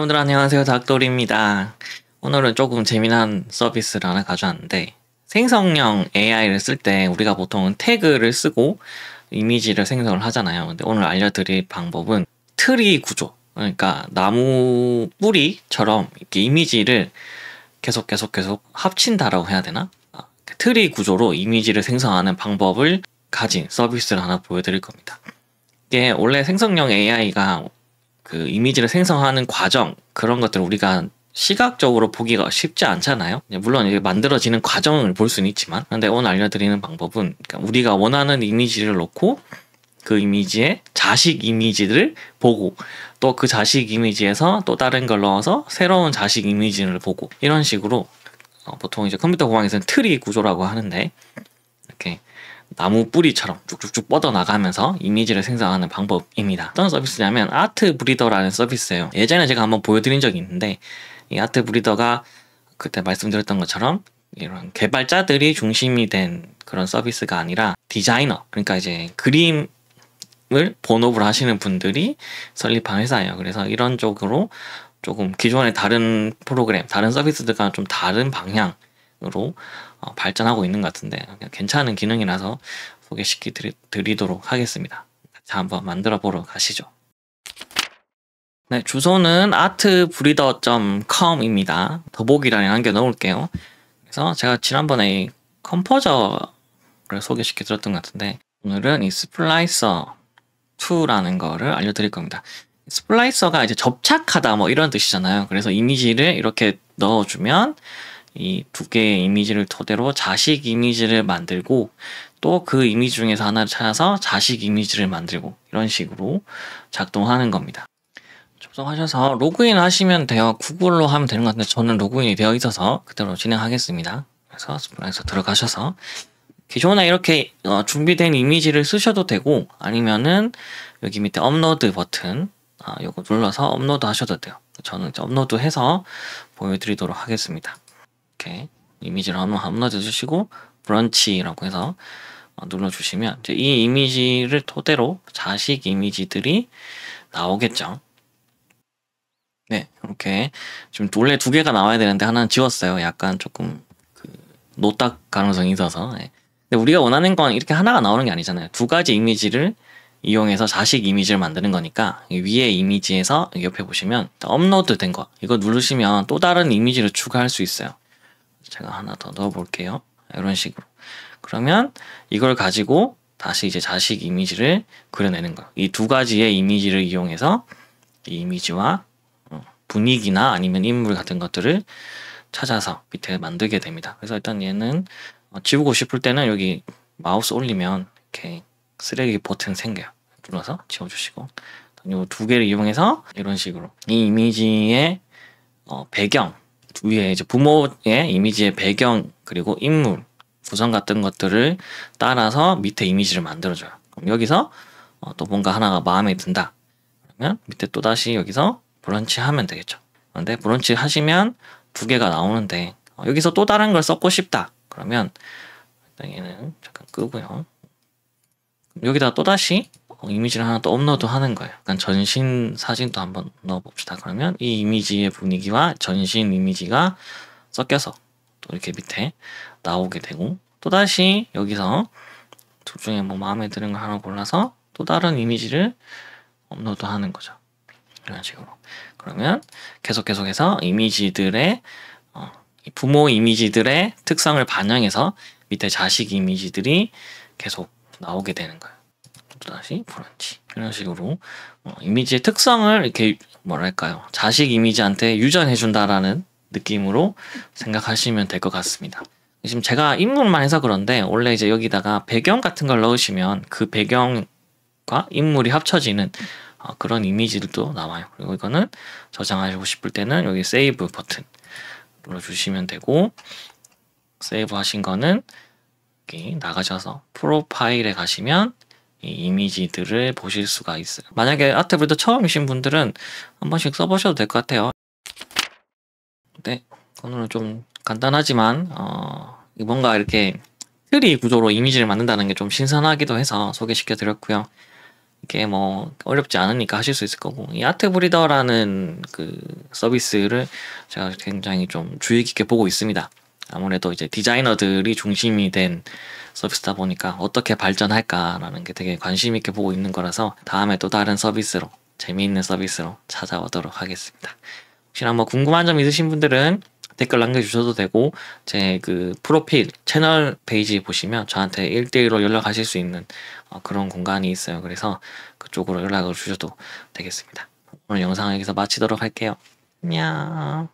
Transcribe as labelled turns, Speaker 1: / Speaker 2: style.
Speaker 1: 여러분들 안녕하세요 닥돌입니다 오늘은 조금 재미난 서비스를 하나 가져왔는데 생성형 AI를 쓸 때 우리가 보통은 태그를 쓰고 이미지를 생성을 하잖아요 근데 오늘 알려드릴 방법은 트리 구조 그러니까 나무 뿌리처럼 이렇게 이미지를 계속 계속 계속 합친다라고 해야 되나? 아, 그 트리 구조로 이미지를 생성하는 방법을 가진 서비스를 하나 보여드릴 겁니다 이게 원래 생성형 AI가 그 이미지를 생성하는 과정 그런 것들 을 우리가 시각적으로 보기가 쉽지 않잖아요. 물론 이제 만들어지는 과정을 볼 수는 있지만, 근데 오늘 알려드리는 방법은 그러니까 우리가 원하는 이미지를 놓고 그 이미지에 자식 이미지를 보고 또 그 자식 이미지에서 또 다른 걸 넣어서 새로운 자식 이미지를 보고 이런 식으로 어, 보통 이제 컴퓨터 공학에서는 트리 구조라고 하는데 나무 뿌리처럼 쭉쭉쭉 뻗어나가면서 이미지를 생성하는 방법입니다. 어떤 서비스냐면 아트 브리더라는 서비스예요. 예전에 제가 한번 보여드린 적이 있는데 이 아트 브리더가 그때 말씀드렸던 것처럼 이런 개발자들이 중심이 된 그런 서비스가 아니라 디자이너 그러니까 이제 그림 을 본업을 하시는 분들이 설립한 회사예요. 그래서 이런 쪽으로 조금 기존의 다른 프로그램, 다른 서비스들과 좀 다른 방향 기능으로 어, 발전하고 있는 것 같은데 괜찮은 기능이라서 소개시켜 드리, 도록 하겠습니다. 같이 한번 만들어 보러 가시죠. 네, 주소는 artbreeder.com입니다. 더보기란에 남겨 놓을게요. 그래서 제가 지난번에 이 컴포저를 소개시켜 드렸던 것 같은데 오늘은 이 스플라이서 2라는 거를 알려드릴 겁니다. 스플라이서가 이제 접착하다 뭐 이런 뜻이잖아요. 그래서 이미지를 이렇게 넣어주면 이두 개의 이미지를 토대로 자식 이미지를 만들고 또 그 이미지 중에서 하나를 찾아서 자식 이미지를 만들고 이런 식으로 작동하는 겁니다. 접속하셔서 로그인 하시면 돼요. 구글로 하면 되는 것 같은데 저는 로그인이 되어 있어서 그대로 진행하겠습니다. 그래서 스프라에서 들어가셔서 기존에 이렇게 어, 준비된 이미지를 쓰셔도 되고 아니면은 여기 밑에 업로드 버튼 아, 요거 눌러서 업로드 하셔도 돼요. 저는 업로드 해서 보여드리도록 하겠습니다. 이렇게 이미지를 한번 업로드 해주시고 브런치라고 해서 어, 눌러주시면 이제 이 이미지를 토대로 자식 이미지들이 나오겠죠. 네, 이렇게 지금 원래 두 개가 나와야 되는데 하나는 지웠어요. 약간 조금 그 노딱 가능성이 있어서. 네. 근데 우리가 원하는 건 이렇게 하나가 나오는 게 아니잖아요. 두 가지 이미지를 이용해서 자식 이미지를 만드는 거니까 위에 이미지에서 옆에 보시면 업로드 된거 이거 누르시면 또 다른 이미지를 추가할 수 있어요. 제가 하나 더 넣어볼게요. 이런 식으로. 그러면 이걸 가지고 다시 이제 자식 이미지를 그려내는 거예요. 이 두 가지의 이미지를 이용해서 이 이미지와 어, 분위기나 아니면 인물 같은 것들을 찾아서 밑에 만들게 됩니다. 그래서 일단 얘는 어, 지우고 싶을 때는 여기 마우스 올리면 이렇게 쓰레기 버튼 생겨요. 눌러서 지워주시고 이 두 개를 이용해서 이런 식으로 이 이미지의 어, 배경 위에 이제 부모의 이미지의 배경 그리고 인물 구성 같은 것들을 따라서 밑에 이미지를 만들어줘요. 그럼 여기서 어, 또 뭔가 하나가 마음에 든다. 그러면 밑에 또 다시 여기서 브런치 하면 되겠죠. 그런데 브런치 하시면 두 개가 나오는데 어, 여기서 또 다른 걸 썼고 싶다. 그러면 일단 는 잠깐 끄고요. 여기다 또다시 어, 이미지를 하나 또 업로드하는 거예요. 약간 그러니까 전신 사진도 한번 넣어봅시다. 그러면 이 이미지의 분위기와 전신 이미지가 섞여서 또 이렇게 밑에 나오게 되고 또다시 여기서 둘 중에 뭐 마음에 드는 걸 하나 골라서 또 다른 이미지를 업로드하는 거죠. 이런 식으로. 그러면 계속 계속해서 이미지들의 어, 부모 이미지들의 특성을 반영해서 밑에 자식 이미지들이 계속 나오게 되는 거예요. 다시 브런치 이런 식으로 어, 이미지의 특성을 이렇게 뭐랄까요 자식 이미지한테 유전해준다라는 느낌으로 생각하시면 될 것 같습니다. 지금 제가 인물만 해서 그런데 원래 이제 여기다가 배경 같은 걸 넣으시면 그 배경과 인물이 합쳐지는 어, 그런 이미지들도 나와요. 그리고 이거는 저장하시고 싶을 때는 여기 세이브 버튼 눌러주시면 되고 세이브 하신 거는 여기 나가셔서 프로파일에 가시면 이 이미지들을 보실 수가 있어요. 만약에 아트블도 처음이신 분들은 한 번씩 써보셔도 될 것 같아요. 네, 오늘은 좀 간단하지만 어, 뭔가 이렇게 트리 구조로 이미지를 만든다는 게 좀 신선하기도 해서 소개시켜 드렸고요. 이게 뭐 어렵지 않으니까 하실 수 있을 거고 이 아트 브리더라는 그 서비스를 제가 굉장히 좀 주의 깊게 보고 있습니다. 아무래도 이제 디자이너들이 중심이 된 서비스다 보니까 어떻게 발전할까라는 게 되게 관심 있게 보고 있는 거라서 다음에 또 다른 서비스로 재미있는 서비스로 찾아오도록 하겠습니다. 혹시나 뭐 궁금한 점 있으신 분들은 댓글 남겨주셔도 되고 제 그 프로필 채널 페이지 보시면 저한테 1대1로 연락하실 수 있는 어, 그런 공간이 있어요. 그래서 그쪽으로 연락을 주셔도 되겠습니다. 오늘 영상 여기서 마치도록 할게요. 안녕